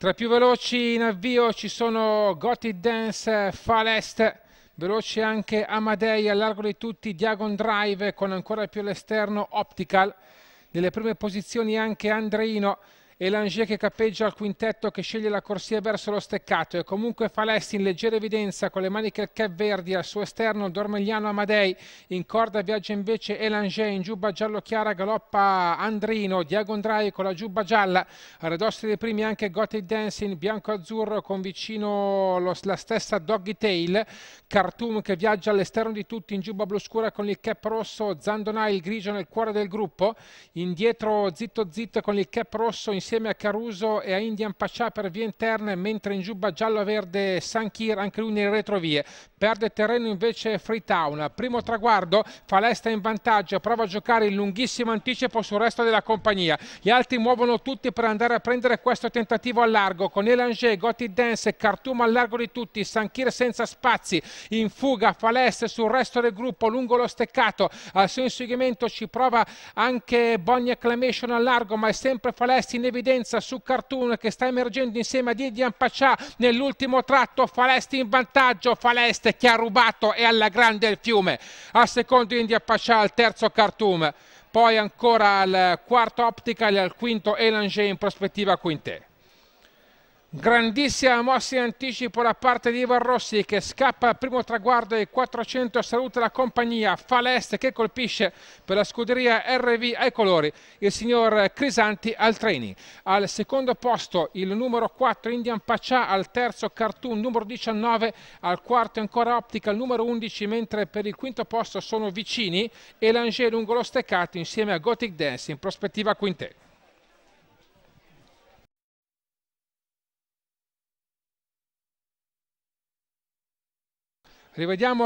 Tra i più veloci in avvio ci sono Gothic Dance, Falest, veloce anche Amadei, a largo di tutti Diagon Drive con ancora più all'esterno Optical. Nelle prime posizioni anche Andreino, e Langier che capeggia al quintetto che sceglie la corsia verso lo steccato e comunque Falesti in leggera evidenza con le maniche al cap verdi al suo esterno Dormegliano Amadei in corda viaggia invece Elanger in giubba giallo chiara galoppa Andrino Diagondrai con la giubba gialla a ridosso dei primi anche Gothic Dancing bianco-azzurro con vicino lo, la stessa Doggy Tail Khartoum che viaggia all'esterno di tutti in giubba blu scura con il cap rosso Zandonai il grigio nel cuore del gruppo indietro zitto zitto con il cap rosso in insieme a Caruso e a Indian Pacià per vie interne, mentre in giubba giallo-verde Sanchir, anche lui nelle retrovie. Perde terreno invece Freetown. Primo traguardo, Falesta in vantaggio, prova a giocare in lunghissimo anticipo sul resto della compagnia. Gli altri muovono tutti per andare a prendere questo tentativo a largo, con Elanger, Gotti Dance, Khartoum al largo di tutti, Sanchir senza spazi, in fuga Falesta sul resto del gruppo, lungo lo steccato, al suo inseguimento ci prova anche Bonnie Acclamation al largo, ma è sempre Falesta inevitabile evidenza su Cartoon che sta emergendo insieme a Didian Pacià nell'ultimo tratto Faleste in vantaggio Faleste che ha rubato e alla grande il fiume al secondo Indian Pacià, al terzo Cartoon poi ancora al quarto Optical e al quinto Elanger in prospettiva Quintet Grandissima mossa in anticipo da parte di Ivan Rossi che scappa al primo traguardo e 400 saluta la compagnia Falest che colpisce per la scuderia RV ai colori il signor Crisanti al training. Al secondo posto il numero 4 Indian Pacha, al terzo Cartoon numero 19, al quarto ancora Optica numero 11 mentre per il quinto posto sono vicini e Langer lungo lo steccato insieme a Gothic Dance in prospettiva quintetto. Rivediamo